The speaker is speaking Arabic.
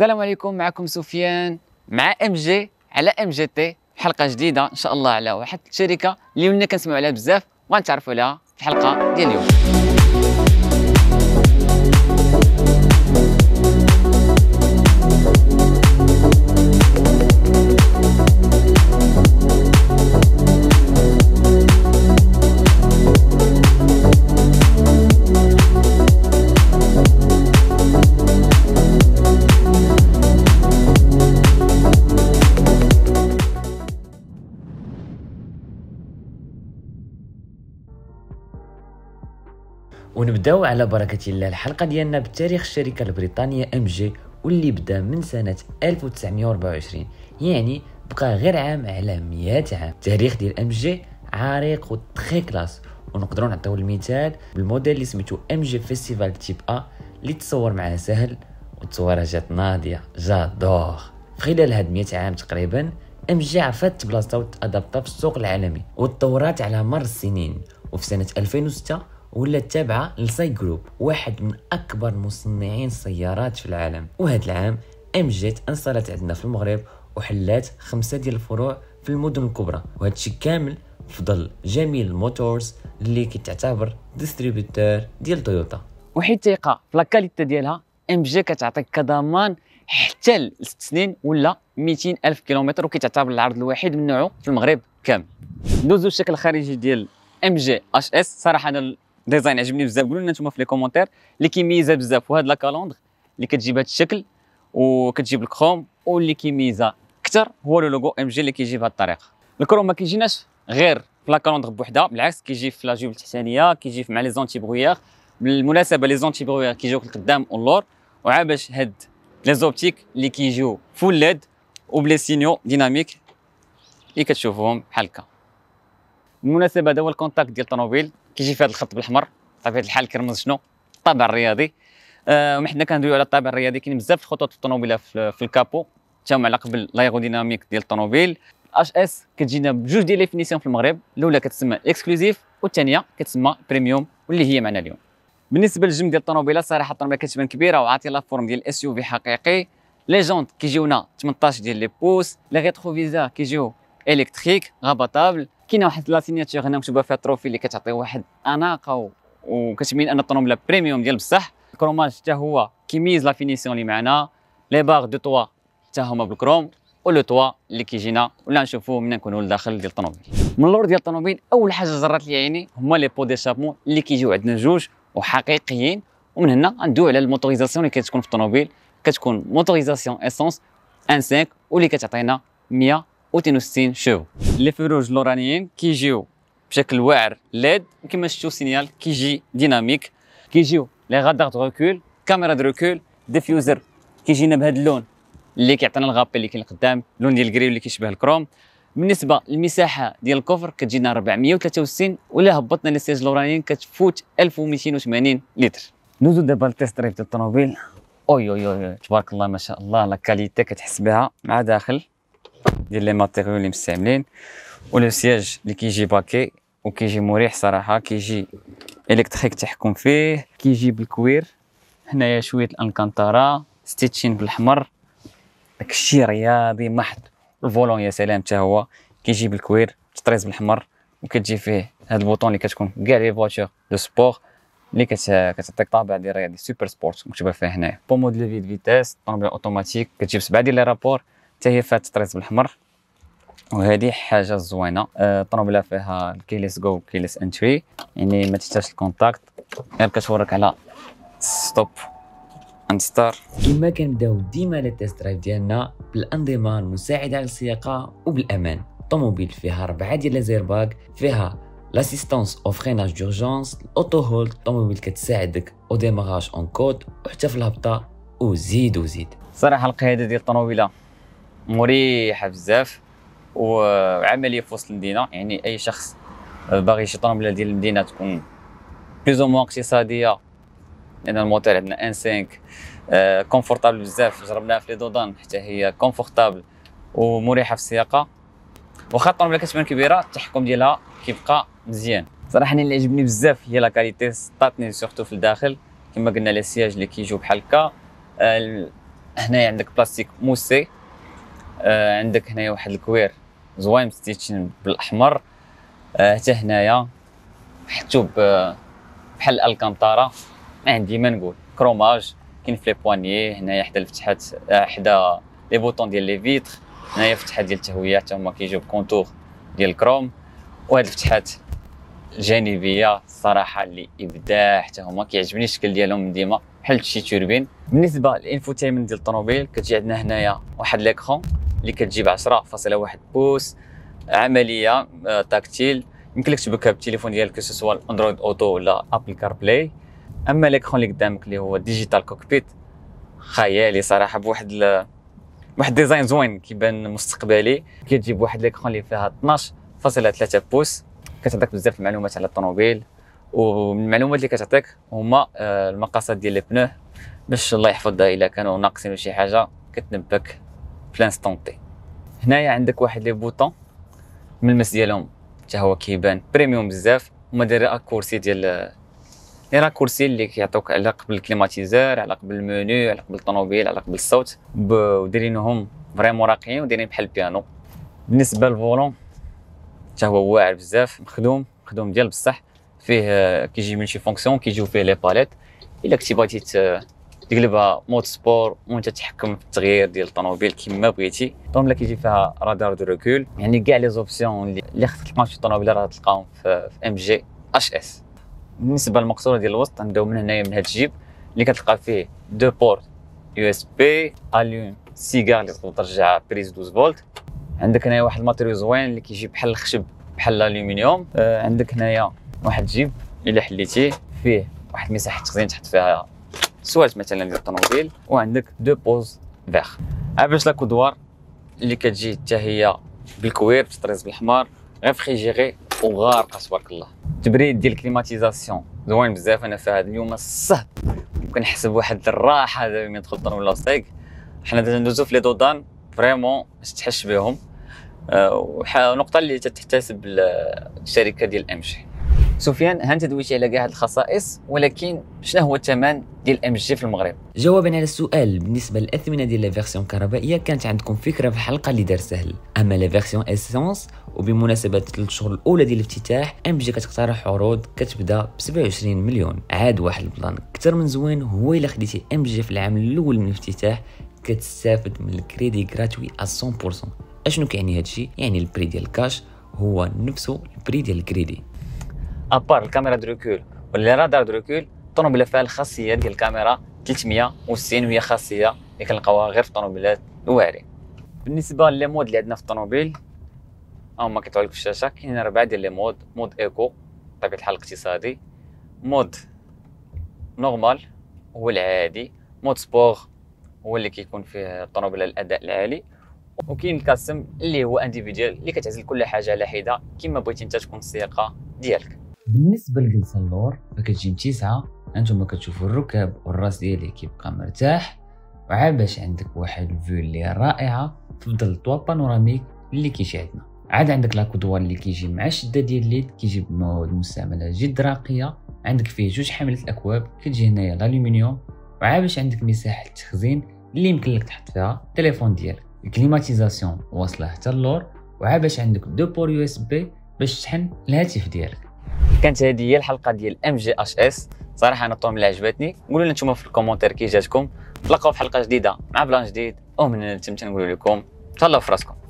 السلام عليكم معكم سفيان مع ام جي على ام جي تي حلقه جديده ان شاء الله على واحد الشركه اللي كنسمعوا عليها بزاف وغنتعرفوا عليها في الحلقه ديال اليوم ونبداو على بركة الله الحلقة ديالنا بتاريخ الشركة البريطانية ام جي واللي بدا من سنة 1924 يعني بقى غير عام على 100 عام التاريخ ديال ام جي عريق وتخي كلاس ونقدروا نعطيو المثال بالموديل اللي سميتو ام جي فيستيفال تيب ا اللي تصور معاه سهل وتصويره جات ناضيه جادور خلال هاد 100 عام تقريبا ام جي عرفات بلاصتها وتادابتها في السوق العالمي وتطورات على مر السنين وفي سنه 2006 ولات تابعة لساي جروب واحد من أكبر مصنعين سيارات في العالم وهذا العام ام جيت انصلت عندنا في المغرب وحلات خمسة ديال الفروع في المدن الكبرى وهذا الشيء كامل فضل جميل موتورز اللي كتعتبر ديستريبيوتور ديال تويوتا وحيت ثقة في لاكاليتي ديالها ام جي كتعطيك كضمان حتى ل 6 سنين ولا 200 الف كيلومتر وكتعتبر العرض الوحيد من نوعه في المغرب كامل ندوزو الشكل الخارجي ديال ام جي اش اس صراحه انا ديزاين عجبني بزاف قولوا لنا نتوما في لي كومونتير اللي كيميزه بزاف وهاد لا كالوندر اللي كتجيب هذا الشكل وكتجيب الكروم واللي كيميزه اكثر هو لو لوغو ام جي اللي كيجي بهذه الطريقه الكروم ما كيجيناش غير في لا كالوندر بوحدها بالعكس كيجي في لا جوب التحتانيه كيجي مع لي زونتي بروير بالمناسبه لي زونتي بروير كيجيوك القدام واللور وعا باش هاد لي زوبتيك اللي كيجيو فول ليد وبلي سينيو ديناميك اللي كتشوفوهم بحال هكا بالمناسبه هذا هو الكونتاكت ديال الطوموبيل كيجي في هذا الخط بالاحمر بطبيعه الحال كيرمز شنو الطابع الرياضي آه حنا كندويو على الطابع الرياضي كاين بزاف الخطوط في الطوموبيله في, في الكابو تاهم على قبل لايغوديناميك ديال الطوموبيل اش اس كتجينا بجوج ديال ليفينيسيون في المغرب الاولى كتسمى اكسكلوزيف والثانيه كتسمى بريميوم واللي هي معنا اليوم بالنسبه للجم ديال الطوموبيله صراحه الطوموبيله كتبان كبيره وعاطي لا فورم ديال اس يو في حقيقي لي جونت كيجيونا 18 ديال لي بوس لي ريتروفيزا كيجيو الكتريك غابطابل كاينه واحد لا سيناتور هنا مكتوبه فيها التروفي اللي كتعطي واحد اناقه وكتبين ان الطنوبله بريميوم ديال بصح الكروماج حتى هو كيميز لا فينيسيون اللي معنا لي باغ دو توا حتى هما بالكروم ولو توا اللي كيجينا ولا نشوفو من نكونوا لداخل ديال الطنوبيل من اللور ديال الطنوبيل اول حاجه جرات لي عيني هما لي بو ديشابمون اللي كيجيو عندنا جوج وحقيقيين ومن هنا غندويو على الموتوريزاسيون اللي كتكون في الطنوبيل كتكون موتوريزاسيون اسونس ان سانك واللي كتعطينا 100 وتينوستين شو لي فيروج لورانيين كيجيو بشكل واعر ليد كما شفتوا سينيال كيجي ديناميك كيجيو لي غادار دو ركول كاميرا دو ركول ديفيوزر كيجينا بهذا اللون اللي كيعطينا الغابي اللي كاين قدام اللون ديال الكري اللي كيشبه الكروم بالنسبه للمساحه ديال الكوفر كتجينا 463 ولا هبطنا لي سيج لورانيين كتفوت 1280 لتر ندوزو دابا للتيست ديال الطوموبيل اوي اوي اوي تبارك الله ما شاء الله لا كاليتي كتحس بها مع داخل ديال لي ماتيريو اللي مستعملين ولو سياج اللي كيجي باكي وكيجي مريح صراحه كيجي الكتريك تحكم فيه كيجي بالكوير هنايا شويه الانكانتارا ستيتشين بالاحمر داكشي رياضي محض الفولون يا سلام حتى هو كيجي بالكوير تطريز بالاحمر وكتجي فيه هاد البوطون اللي كتكون كاع لي فواتور دو سبور اللي كتعطيك طابع ديال رياضي سوبر سبورت مكتوبه فيها هنايا بومود دو فيتاس طوموبيل اوتوماتيك كتجيب سبعه ديال لي رابور حتى هي فات طريز بالحمر وهذه حاجه زوينه الطوموبيله آه، فيها كيليس جو كيليس انتري يعني ما تحتاجش الكونتاكت غير كتورك على ستوب اند ستار كما كنبداو ديما لي تيست درايف ديالنا بالانظمه المساعده على السياقه وبالامان الطوموبيل فيها ربعه ديال لي فيها لاسيستونس او فريناج دورجونس الاوتو هولد الطوموبيل كتساعدك او ديماراج اون كود وحتى في الهبطه وزيد وزيد صراحه القياده ديال الطوموبيله مريحه بزاف وعمليه في وسط المدينه يعني اي شخص باغي يشي طوموبيله ديال المدينه تكون بلوز موان اقتصاديه لان الموتور عندنا ان 5 كومفورتابل بزاف جربناها في لي دودان حتى هي كومفورتابل ومريحه في السياقه واخا الطوموبيله كتبان كبيره التحكم ديالها كيبقى مزيان صراحه اللي عجبني بزاف هي لا كاليتي سطاتني سورتو في الداخل كما قلنا لي سياج اللي كيجيو بحال هكا آه، هنايا عندك بلاستيك موسي آه عندك هنايا واحد الكوير زوين ستيتشين بالاحمر آه، حتى آه هنايا حتو بحال الكانتارا ما عندي ما نقول كروماج كاين في لي بوانيي هنايا حدا الفتحات آه، حدا لي بوطون ديال لي فيتر هنايا فتحه ديال التهويه حتى هما كيجيو بكونتور ديال الكروم وهاد الفتحات الجانبيه الصراحه اللي ابداع حتى هما كيعجبني الشكل ديالهم ديما بحال شي توربين بالنسبه للانفوتيمنت ديال الطوموبيل كتجي عندنا هنايا واحد ليكرون اللي كتجيب 10.1 بوس عمليه آه، تاكتيل يمكن لك تبكها بالتليفون ديالك سواء اندرويد اوتو ولا ابل كار بلاي اما ليكخون اللي قدامك اللي هو ديجيتال كوكبيت خيالي صراحه بواحد ل... واحد ديزاين زوين كيبان مستقبلي كتجيب واحد ليكخون اللي فيها 12.3 بوس كتعطيك بزاف المعلومات على الطوموبيل ومن المعلومات اللي كتعطيك هما آه، المقاسات ديال البنو باش الله يحفظها الا كانوا ناقصين شي حاجه كتنبك في الانستون تي هنايا عندك واحد لي بوطون من المس ديالهم حتى هو كيبان بريميوم بزاف هما دايرين اكورسي ديال لي راكورسي اللي كيعطوك على قبل الكليماتيزور على قبل المنيو على قبل الطوموبيل على قبل الصوت ودايرينهم فريمون راقيين ودايرين بحال البيانو بالنسبه للفولون حتى هو واعر بزاف مخدوم مخدوم ديال بصح فيه كيجي من شي فونكسيون كيجيو فيه لي باليت الا كنتي بغيتي تقلبها موت سبور وانت تحكم في التغيير ديال الطوموبيل كما بغيتي الطوموبيله كيجي فيها رادار دو ريكول يعني كاع لي زوبسيون اللي خصك تلقاهم في الطوموبيل راه تلقاهم في ام جي اش اس بالنسبه للمقصوره ديال الوسط نبداو من هنايا من هذا الجيب اللي كتلقى فيه دو بورت يو اس بي اليوم سيجار اللي تقدر ترجعها بريز 12 فولت عندك هنايا واحد الماتيريو زوين اللي كيجي بحال الخشب بحال الالومنيوم آه، عندك هنايا واحد جيب الا حليتيه فيه واحد مساحه تخزين تحط فيها سواج مثلا ديال الطوموبيل وعندك دو بوز فيغ عباش لا كودوار اللي كتجي حتى هي بالكوير بالطريز بالاحمر ريفريجيري وغارقه تبارك الله تبريد ديال الكليماتيزاسيون زوين بزاف انا في هذا اليوم الصهد كنحسب واحد الراحه دابا ملي دخلت ولا الصيك حنا ندوزو في لي دودان فريمون تحش بهم آه، ونقطه اللي تتحتسب الشركه ديال امشي سفيان هانت دويتي على كاع هاد الخصائص ولكن شنو هو الثمن ديال الام جي في المغرب جوابا على السؤال بالنسبه للاثمنه ديال لا فيرسيون كهربائيه كانت عندكم فكره في الحلقه اللي دار سهل اما لا فيرسيون اسونس وبمناسبه الثلاث شهور الاولى ديال الافتتاح ام جي كتقترح عروض كتبدا ب 27 مليون عاد واحد البلان اكثر من زوين هو الا خديتي ام جي في العام الاول من الافتتاح كتستافد من الكريدي غراتوي 100% اشنو كيعني هادشي يعني البري ديال الكاش هو نفسه البري ديال الكريدي ابار الكاميرا دو ريكول ولا رادار دو ريكول الطوموبيله فيها الخاصيه ديال الكاميرا 360 وهي خاصيه اللي كنلقاوها غير في الطوموبيلات الواري بالنسبه للي مود اللي عندنا في الطوموبيل هما كيطلعوا لك في الشاشه كاينين اربعه ديال لي مود مود ايكو طبيعة الحال اقتصادي مود نورمال هو العادي مود سبور هو اللي كيكون فيه الطوموبيله الاداء العالي وكاين الكاستم اللي هو انديفيديوال اللي كتعزل كل حاجه على حده كما بغيتي انت تكون السياقه ديالك بالنسبه لجلسه اللور فكتجي متيسعه انتم كتشوفوا الركاب والراس ديالي كيبقى مرتاح وعاباش عندك واحد الفيو اللي رائعه تفضل الطوا بانوراميك اللي عندنا عاد عندك لاكودوا اللي كيجي مع الشده ديال اليد كيجي بمواد مستعمله جد راقيه عندك فيه جوج حامله الاكواب كتجي هنايا الالومنيوم وعابش عندك مساحه التخزين اللي يمكن لك تحط فيها التليفون ديالك الكليماتيزاسيون واصله حتى اللور وعابش عندك دو بور يو اس بي باش تشحن الهاتف ديالك كانت هذه هي الحلقه ديال ام جي اش اس صراحه انا الطوم اللي عجبتني قولوا لنا نتوما في الكومونتير كي جاتكم تلقاو في حلقه جديده مع بلان جديد ومن تم تنقول لكم تهلاو في راسكم